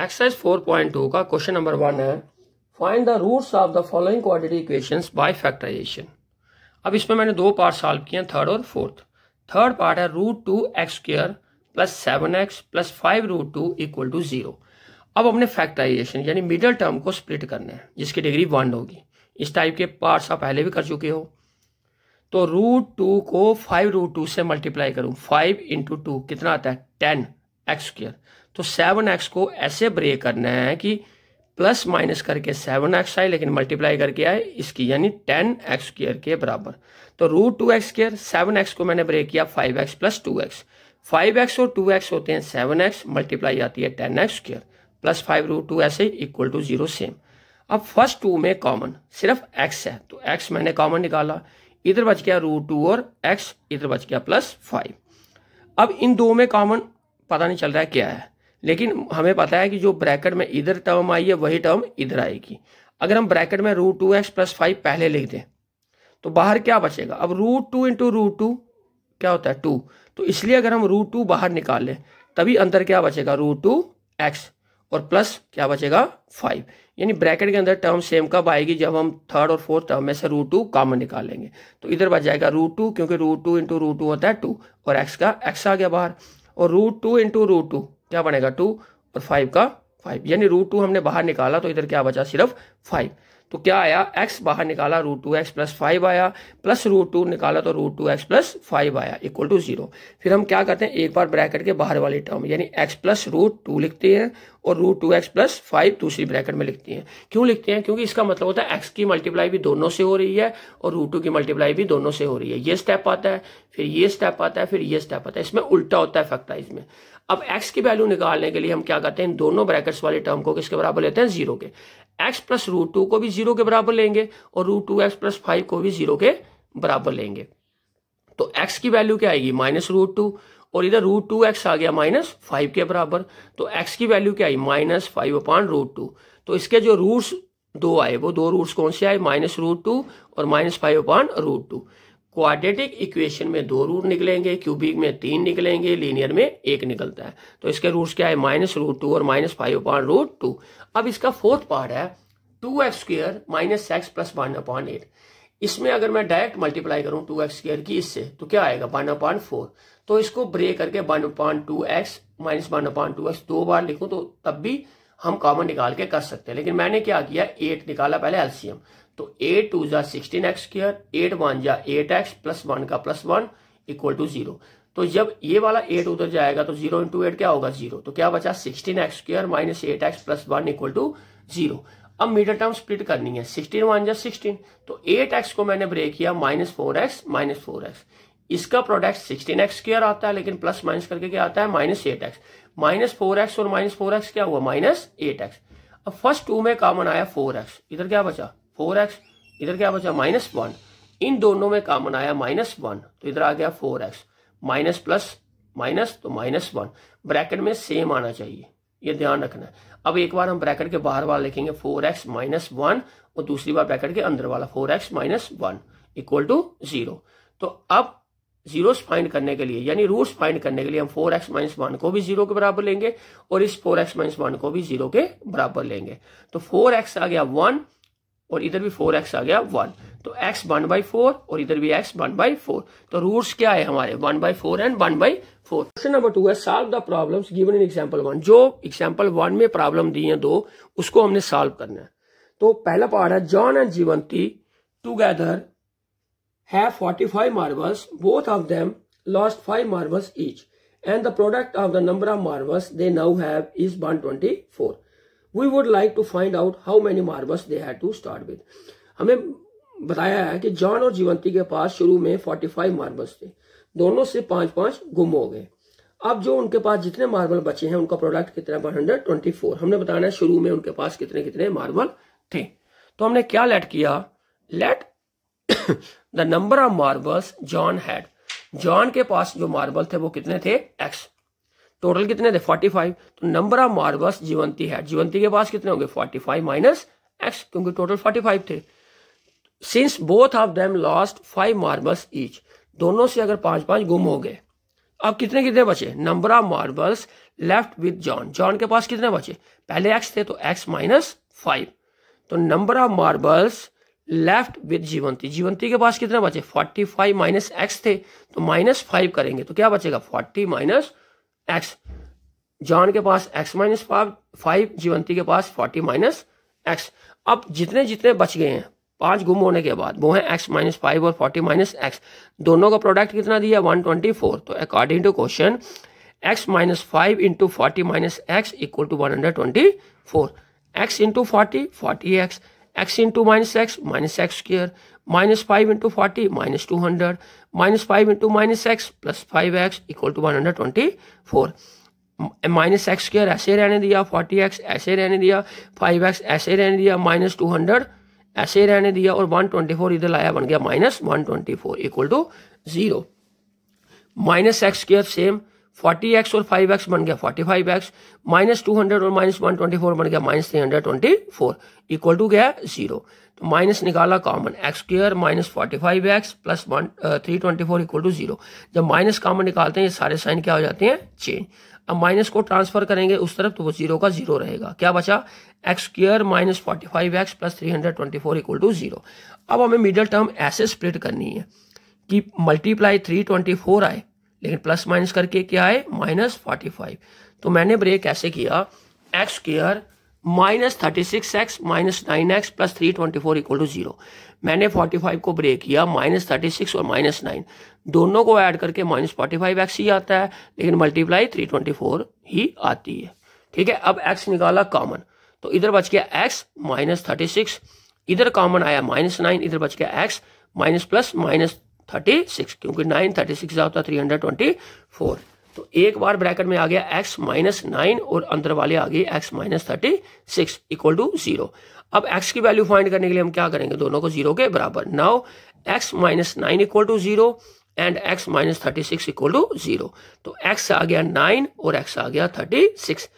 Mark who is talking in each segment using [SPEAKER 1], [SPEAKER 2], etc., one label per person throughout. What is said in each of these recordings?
[SPEAKER 1] Exercise 4.2 का question number one है find the roots of the following quadratic equations by factorization अब इसमें मैंने दो पार्ट सॉल्व किए हैं थर्ड और फोर्थ थर्ड पार्ट है root two x square plus seven x plus five root two equal to zero अब हमने फैक्टराइजेशन यानी मिडल टर्म को स्प्लिट करना है जिसकी डिग्री वन होगी इस टाइप के पार्ट्स आप पहले भी कर चुके हो तो रूट टू को फाइव रूट टू से मल्टीप्लाई करूं फाइव इंटू टू कितना आता है टेन एक्स स्क्र तो सेवन एक्स को ऐसे ब्रेक करना है कि प्लस माइनस करके सेवन एक्स आए लेकिन मल्टीप्लाई करके आए इसकी यानी टेन एक्स स्क्र के बराबर तो root two x square seven x को मैंने ब्रेक किया five x plus two x five x और टू एक्स होते हैं सेवन एक्स मल्टीप्लाई आती है ten x square plus five root two ऐसे इक्वल टू जीरो सेम अब फर्स्ट टू में कॉमन सिर्फ एक्स है तो एक्स मैंने कॉमन निकाला इधर बच गया रूट टू और एक्स इधर बच गया प्लस फाइव अब इन दो में कॉमन पता नहीं चल रहा है क्या है लेकिन हमें पता है कि जो ब्रैकेट में इधर टर्म आई है वही टर्म इधर आएगी अगर हम ब्रैकेट में root two x plus five पहले लिख दें तो बाहर क्या बचेगा अब root two into root two क्या होता है टू तो इसलिए अगर हम रूट टू बाहर निकाल लें तभी अंदर क्या बचेगा रूट टू एक्स और प्लस क्या बचेगा फाइव यानी ब्रैकेट के अंदर टर्म सेम कब आएगी जब हम थर्ड और फोर्थ टर्म में से रूट टू कॉमन निकालेंगे तो इधर बच जाएगा रूट टू क्योंकि root two into root two होता है टू और एक्स का एक्स आ गया बाहर और root two into root two क्या बनेगा टू और फाइव का फाइव यानी रूट टू हमने बाहर निकाला तो इधर क्या बचा सिर्फ फाइव तो क्या आया x बाहर निकाला root two x plus five आया प्लस रूट टू निकाला तो root two x plus five आया इक्वल टू जीरो फिर हम क्या करते हैं एक बार ब्रैकेट के बाहर वाली टर्म यानी x प्लस रूट टू लिखते हैं और root two x plus five दूसरी ब्रैकेट में लिखते हैं क्यों लिखते हैं क्योंकि इसका मतलब होता है एक्स की मल्टीप्लाई भी दोनों से हो रही है और रूट टू की मल्टीप्लाई भी दोनों से हो रही है ये स्टेप आता है फिर ये स्टेप आता है फिर ये स्टेप आता है इसमें उल्टा होता है फैक्टा इसमें अब एक्स की वैल्यू निकालने के लिए हम क्या करते हैं दोनों ब्रैकेट्स वाले टर्म को किसके बराबर लेते हैं जीरो के एक्स प्लस रूट टू को भी जीरो के बराबर लेंगे और root two x plus five को भी जीरो के बराबर लेंगे तो एक्स की वैल्यू क्या आएगी माइनस रूट टू और इधर रूट टू एक्स आ गया माइनस फाइव के बराबर तो एक्स की वैल्यू क्या आई minus five upon root two तो इसके जो रूट्स दो आए वो दो रूट्स कौन से आए माइनस रूट टू और minus five upon root two quadratic equation में दो रूट निकलेंगे क्यूबिक में तीन निकलेंगे लीनियर में एक निकलता है तो इसके रूट्स क्या है माइनस रूट टू और minus five upon root two अब इसका फोर्थ पार्ट है two x square minus x plus one upon eight इसमें अगर मैं डायरेक्ट मल्टीप्लाई करूं टू एक्स स्क्र की इससे तो क्या आएगा वन अपॉन फोर तो इसको ब्रेक करके one upon two x minus one upon two x दो बार लिखूं तो तब भी हम कॉमन निकाल के कर सकते हैं लेकिन मैंने क्या किया एट निकाला पहले एल्सियम तो एट टू जा sixteen x square eight one जा एट एक्स प्लस वन का plus one equal to zero तो जब ये वाला एट उधर जाएगा तो जीरो इंटू एट क्या होगा जीरो तो क्या बचा sixteen x square minus eight x plus one equal to zero अब मिडिल टर्म स्प्लिट करनी है सिक्सटीन वन जा सिक्सटीन तो एट एक्स को मैंने ब्रेक किया minus four x minus four x इसका प्रोडक्ट सिक्सटीन एक्स स्क्र आता है लेकिन प्लस माइनस करके क्या आता है minus eight x minus four x और माइनस फोर एक्स क्या हुआ माइनस एट एक्स अब फर्स्ट टू में कॉमन आया फोर एक्स इधर क्या बचा फोर एक्स इधर क्या बचा माइनस वन इन दोनों में कॉमन आया माइनस वन तो इधर आ गया four x minus plus minus तो माइनस वन ब्रैकेट में सेम आना चाहिए ये ध्यान रखना है अब एक बार हम ब्रैकेट के बाहर वाला लिखेंगे फोर एक्स माइनस वन और दूसरी बार ब्रैकेट के अंदर वाला four x minus one equal to zero तो अब जीरो फाइंड करने के लिए यानी रूट्स फाइंड करने के लिए हम फोर एक्स माइनस वन को भी जीरो के बराबर लेंगे और इस फोर एक्स माइनस वन को भी जीरो के बराबर लेंगे तो फोर एक्स आ गया वन और इधर भी फोर एक्स आ गया वन तो एक्स वन बाई फोर और इधर भी एक्स वन बाई फोर तो रूट्स क्या है हमारे one by four and one by four question number two है solve the problems given in example one जो एग्जांपल वन में प्रॉब्लम दी है दो उसको हमने सॉल्व करना है तो पहला पार्ट है जॉन एंड जीवंती टूगेदर है forty five marbles both of them lost five marbles each and the product of the number of marbles they now have is one twenty four we would like to find out how many marbles they had to start with हमें बताया है कि John और जीवंती के पास शुरू में 45 marbles थे दोनों से पांच पांच गुम हो गए अब जो उनके पास जितने मार्बल बचे हैं उनका प्रोडक्ट कितना वन हंड्रेड ट्वेंटी फोर हमने बताना है शुरू में उनके पास कितने कितने मार्बल थे तो हमने क्या लेट किया let the number of marbles John had John के पास जो मार्बल थे वो कितने थे एक्स टोटल कितने थे 45 तो नंबर ऑफ मार्बल्स जीवंती है जीवंती के पास कितने होंगे 45 माइनस एक्स क्योंकि टोटल 45 थे since both of them lost five marbles each दोनों से अगर पांच पांच गुम हो गए अब कितने कितने बचे number of marbles left with John John के पास कितने बचे पहले एक्स थे तो एक्स माइनस फाइव तो number of marbles left with Jivanti Jivanti के पास कितने बचे फोर्टी फाइव माइनस एक्स थे तो माइनस फाइव करेंगे तो क्या बचेगा फोर्टी माइनस एक्स जॉन के पास एक्स माइनस फाइव जीवंती के पास फोर्टी माइनस एक्स अब जितने जितने बच गए हैं पांच गुम होने के बाद वो है एक्स माइनस फाइव और फोर्टी माइनस एक्स दोनों का प्रोडक्ट कितना दिया वन ट्वेंटी फोर तो according to question x minus five into forty minus x equal to one hundred twenty four x into forty forty x x into minus x minus x square minus 5 into 40 minus 200 minus 5 into minus x plus 5x equal to 124 minus x square ऐसे रहने दिया x ऐसे रहने दिया x ऐसे रहने दिया minus two ऐसे रहने दिया और फोर इधर लाया बन गया minus one twenty four equal to zero minus x square same x और एक्स बन गया एक्स माइनस टू और माइनस फोर बन गया minus three hundred twenty four equal to गया जीरो तो माइनस निकाला common x square minus forty five x plus one three twenty four equal to zero जब माइनस कॉमन निकालते हैं ये सारे साइन क्या हो जाते हैं चेंज अब माइनस को ट्रांसफर करेंगे उस तरफ तो वो जीरो का जीरो रहेगा क्या बचा x square minus forty five x plus three hundred twenty four equal to zero अब हमें मिडल टर्म ऐसे स्प्लिट करनी है कि मल्टीप्लाई थ्री ट्वेंटी फोर आए लेकिन प्लस माइनस करके क्या आए माइनस फोर्टी फाइव तो मैंने ब्रेक ऐसे किया x square minus thirty six x minus nine x plus three twenty four equal to zero मैंने फोर्टी फाइव को ब्रेक किया माइनस थर्टी सिक्स और माइनस नाइन दोनों को ऐड करके माइनस फोर्टी फाइव एक्स ही आता है लेकिन मल्टीप्लाई थ्री ट्वेंटी फोर ही आती है ठीक है अब एक्स निकाला कॉमन तो इधर बच गया एक्स माइनस थर्टी सिक्स इधर कॉमन आया माइनस नाइन इधर बच गया x minus plus minus thirty six क्योंकि नाइन थर्टी सिक्स आता थ्री हंड्रेड ट्वेंटी फोर तो एक बार ब्रैकेट में आ गया एक्स माइनस नाइन और अंदर वाले आ गए x minus thirty six equal to zero अब x की वैल्यू फाइंड करने के लिए हम क्या करेंगे दोनों को जीरो के बराबर now x minus nine equal to zero and x minus thirty six equal to zero तो x आ गया नाइन और एक्स आ गया थर्टी सिक्स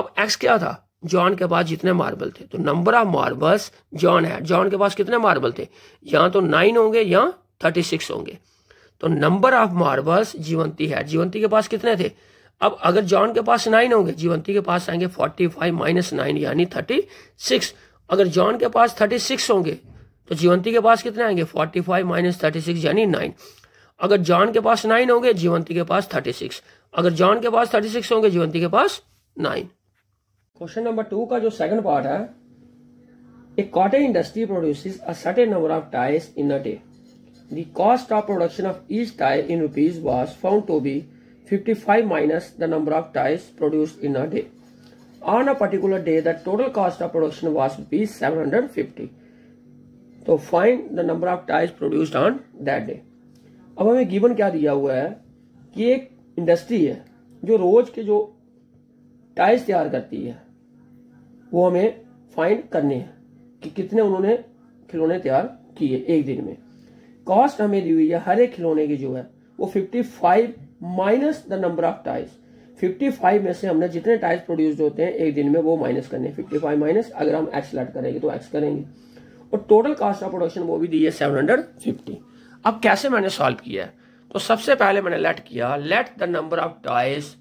[SPEAKER 1] अब एक्स क्या था जॉन के पास जितने मार्बल थे तो नंबर ऑफ मार्बल्स जॉन है जॉन के पास कितने मार्बल थे या तो नाइन होंगे या थर्टी सिक्स होंगे तो नंबर ऑफ मार्बल्स जीवंती है जीवंती के पास कितने थे अब अगर जॉन के पास नाइन होंगे जीवंती के पास आएंगे फोर्टी फाइव माइनस नाइन यानी थर्टी सिक्स अगर जॉन के पास थर्टी सिक्स होंगे तो जीवंती के पास कितने आएंगे forty five minus thirty six यानी नाइन अगर जॉन के पास नाइन होंगे जीवंती के पास थर्टी सिक्स अगर जॉन के पास थर्टी सिक्स होंगे जीवंती के पास नाइन क्वेश्चन नंबर टू का जो सेकंड पार्ट है a cotton industry produces a certain number of tiles in a day The cost of production of each tie in rupees was found to be 55 minus the number of ties produced in a day. On a particular day, the total cost of production was rupees 750. so find the number of ties produced on that day अब हमें given क्या दिया हुआ है कि एक industry है जो रोज के जो टाइल्स तैयार करती है वो हमें फाइंड करने हैं कि कितने उन्होंने खिलौने तैयार किए एक दिन में कॉस्ट हमें दी हुई है हर एक खिलौने की जो है वो 55 minus the number of tiles 55 में से हमने जितने टाइल्स प्रोड्यूस होते हैं एक दिन में वो माइनस करने फिफ्टी फाइव माइनस अगर हम एक्स लाट करेंगे तो एक्स करेंगे और टोटल कॉस्ट ऑफ प्रोडक्शन वो भी दी है 750 अब कैसे मैंने सॉल्व किया है तो सबसे पहले मैंने लेट किया let the number of tiles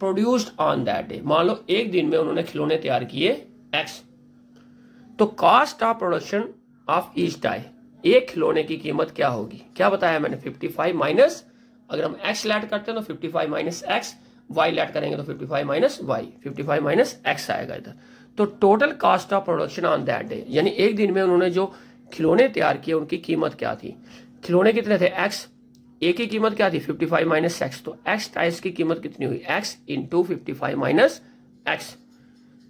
[SPEAKER 1] produced on that day मान लो एक दिन में उन्होंने खिलौने तैयार किए एक्स तो cost of production of each tile एक खिलौने की कीमत क्या होगी क्या बताया मैंने 55 फाइव माइनस अगर हम x लैड करते हैं तो 55 फाइव माइनस एक्स वाई लैड करेंगे तो 55 five minus y fifty five minus x आएगा इधर तो total cost of production on that day यानी एक दिन में उन्होंने जो खिलौने तैयार किए उनकी कीमत क्या थी खिलौने कितने थे एक्स ए की कीमत क्या थी फिफ्टी फाइव माइनस एक्स तो एक्स टाइस की कीमत कितनी हुई x into fifty five minus x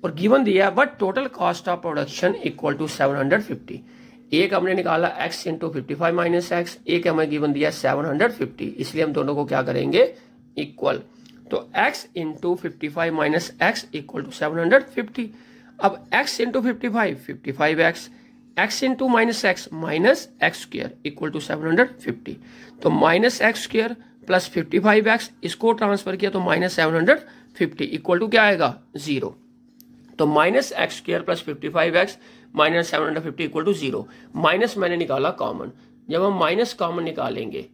[SPEAKER 1] और गिवन दिया but total cost of production equal to seven hundred fifty एक हमने निकाला x into fifty five minus x एक हमें गिवन दिया सेवन हंड्रेड फिफ्टी इसलिए हम दोनों को क्या करेंगे इक्वल तो x into fifty five minus x equal to seven hundred fifty अब x into fifty five fifty five x x into minus x minus x square equal to seven hundred fifty तो minus x square plus fifty five x इसको transfer किया तो minus seven hundred fifty equal to क्या आएगा zero तो minus x square plus fifty five x minus seven hundred fifty equal to zero minus मैंने निकाला common जब हम माइनस कॉमन निकालेंगे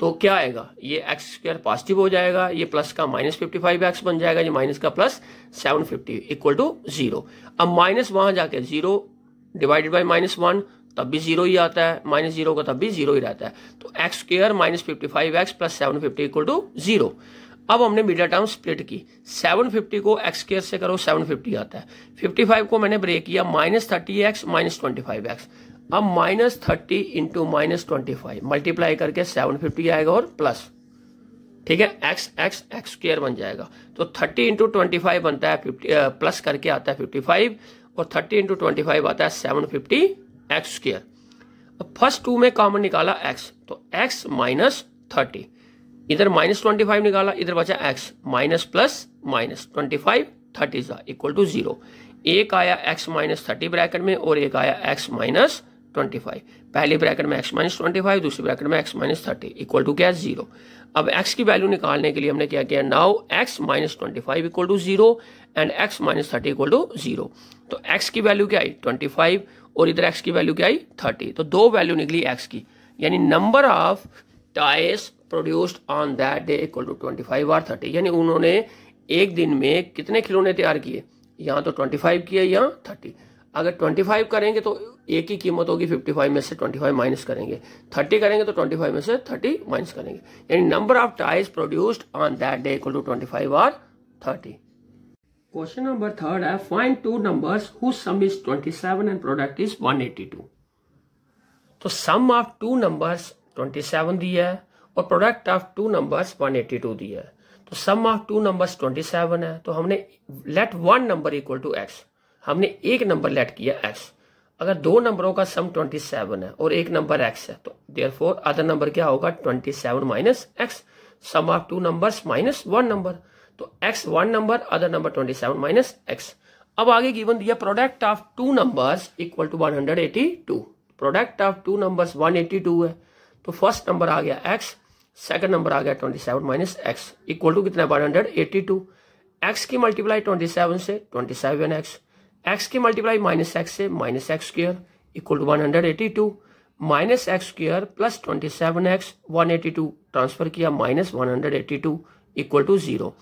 [SPEAKER 1] तो क्या आएगा ये एक्स स्क्वायर पॉजिटिव हो जाएगा ये प्लस का माइनस फिफ्टी फाइव एक्स बन जाएगा ये माइनस का plus seven fifty equal to zero अब माइनस वहां जाके zero divided by minus one तब भी जीरो ही आता है माइनस जीरो का तब भी जीरो ही रहता है तो x square minus fifty five x plus seven fifty equal to zero अब हमने मीडिया टर्म स्प्लिट की 750 को एक्स केयर से करो 750 आता है 55 को मैंने ब्रेक किया minus thirty x minus twenty five x अब minus thirty into minus twenty five multiply करके 750 आएगा और प्लस ठीक है एक्स एक्स एक्स स्क्र बन जाएगा तो 30 इंटू ट्वेंटी फाइव बनता है फिफ्टी प्लस करके आता है फिफ्टी और थर्टी इंटू ट्वेंटी आता है सेवन फिफ्टी अब फर्स्ट टू में कॉमन निकाला एक्स तो एक्स माइनस थर्टी इधर माइनस ट्वेंटी फाइव निकाला इधर बचा x minus plus minus twenty five thirty equal to zero एक आया एक्स माइनस थर्टी ब्रैकेट में और एक आया एक्स माइनस ट्वेंटी फाइव पहले ब्रैकेट में एक्स माइनस ट्वेंटी फाइव दूसरे ब्रैकेट में x minus thirty equal to क्या जीरो अब एक्स की वैल्यू निकालने के लिए हमने क्या किया now x minus twenty five equal to zero and x minus thirty equal to zero तो एक्स की वैल्यू क्या आई ट्वेंटी फाइव और इधर एक्स की वैल्यू क्या आई थर्टी तो दो वैल्यू निकली एक्स की यानी number of tiles produced on that day equal to twenty five or thirty यानी उन्होंने एक दिन में कितने खिलौने तैयार किए यहाँ तो ट्वेंटी फाइव किए यहाँ थर्टी अगर ट्वेंटी फाइव करेंगे तो एक ही कीमत होगी फिफ्टी फाइव में से ट्वेंटी फाइव माइनस करेंगे थर्टी करेंगे तो ट्वेंटी फाइव में से थर्टी माइनस करेंगे यानी number of tiles produced on that day equal to twenty five or thirty question number third है find two numbers who sum is 27 and product is 182 तो सम of two numbers 27 दिया है और product of two numbers 182 दिया है तो सम of two numbers 27 है तो हमने let one number equal to x हमने एक नंबर लेट किया एक्स अगर दो नंबरों का सम 27 है और एक नंबर एक्स है तो देयर फोर अदर नंबर क्या होगा 27 seven minus x sum of two number minus one number तो x one number other number 27 seven minus x अब आगे गिवन दिया product of two numbers equal to 182 product of two numbers 182 है तो first number आ गया x second number आ गया twenty seven minus x equal to कितना one hundred eighty two x की मल्टीप्लाई ट्वेंटी सेवन से ट्वेंटी सेवन एक्स एक्स की मल्टीप्लाई माइनस एक्स से minus x square equal to one hundred eighty two minus x square plus twenty seven x one eighty two transfer किया minus one hundred eighty two equal to zero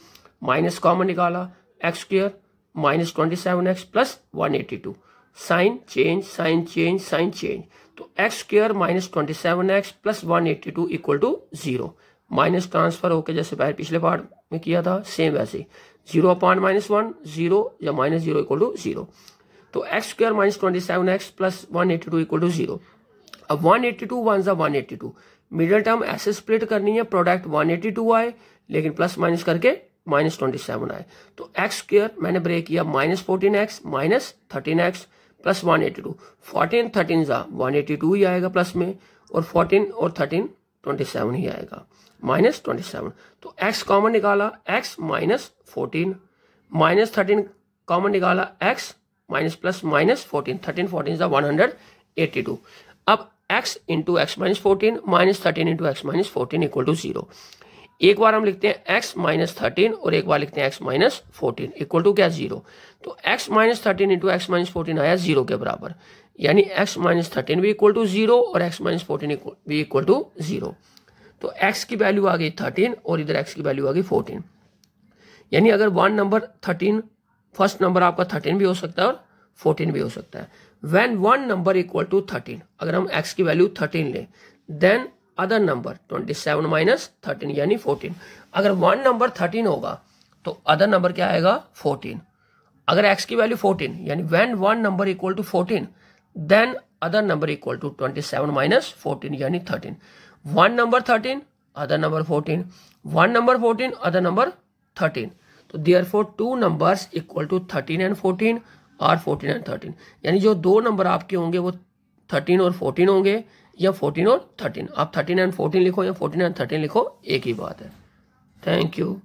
[SPEAKER 1] minus common निकाला x square minus twenty seven x plus one eighty two sign change sign change sign change तो x square minus twenty seven x plus one eighty two equal to zero minus transfer होकर जैसे बाहर पिछले part में किया था same वैसे zero upon minus one zero या minus zero equal to zero तो x square minus twenty seven x plus one eighty two equal to zero अब वन एट्टी टू वन ज़ा one eighty two middle term ऐसे split करनी है product one eighty two आए लेकिन plus minus करके minus twenty seven आए तो एक्स स्क्र मैंने ब्रेक किया minus fourteen x minus thirteen x plus one eighty two fourteen thirteen ज़ा वन एटी टू ही आएगा प्लस में और फोर्टीन और थर्टीन ट्वेंटी सेवन ही आएगा माइनस ट्वेंटी सेवन तो एक्स कॉमन निकाला x minus fourteen minus thirteen common निकाला x minus plus minus fourteen thirteen fourteen ज़ा वन हंड्रेड एटी टू अब x into x minus fourteen minus thirteen into x minus fourteen equal to zero एक बार हम लिखते हैं x minus thirteen और एक बार लिखते हैं x minus fourteen equal to क्या जीरो तो x minus thirteen into x minus fourteen आया जीरो के बराबर यानी एक्स माइनस थर्टीन भी इक्वल टू जीरो और एक्स माइनस फोर्टीन भी इक्वल टू जीरो तो एक्स की वैल्यू आ गई थर्टीन और इधर एक्स की वैल्यू आ गई फोर्टीन यानी अगर one number thirteen first number आपका थर्टीन भी हो सकता है और फोर्टीन भी हो सकता है when one number equal to thirteen अगर हम एक्स की वैल्यू थर्टीन लें then other number twenty seven minus thirteen यानी फोर्टीन अगर वन नंबर थर्टीन होगा तो अदर नंबर क्या आएगा फोर्टीन अगर एक्स की वैल्यू फोर्टीन यानी when one number equal to fourteen then other number equal to twenty seven minus fourteen यानी thirteen one number thirteen other number fourteen one number fourteen other number thirteen तो therefore two number equal to thirteen and fourteen और fourteen and thirteen यानी जो दो number आपके होंगे वो thirteen और फोर्टीन होंगे या फोर्टीन और थर्टीन आप थर्टीन एंड फोर्टीन लिखो या फोर्टीन एंड थर्टीन लिखो एक ही बात है थैंक यू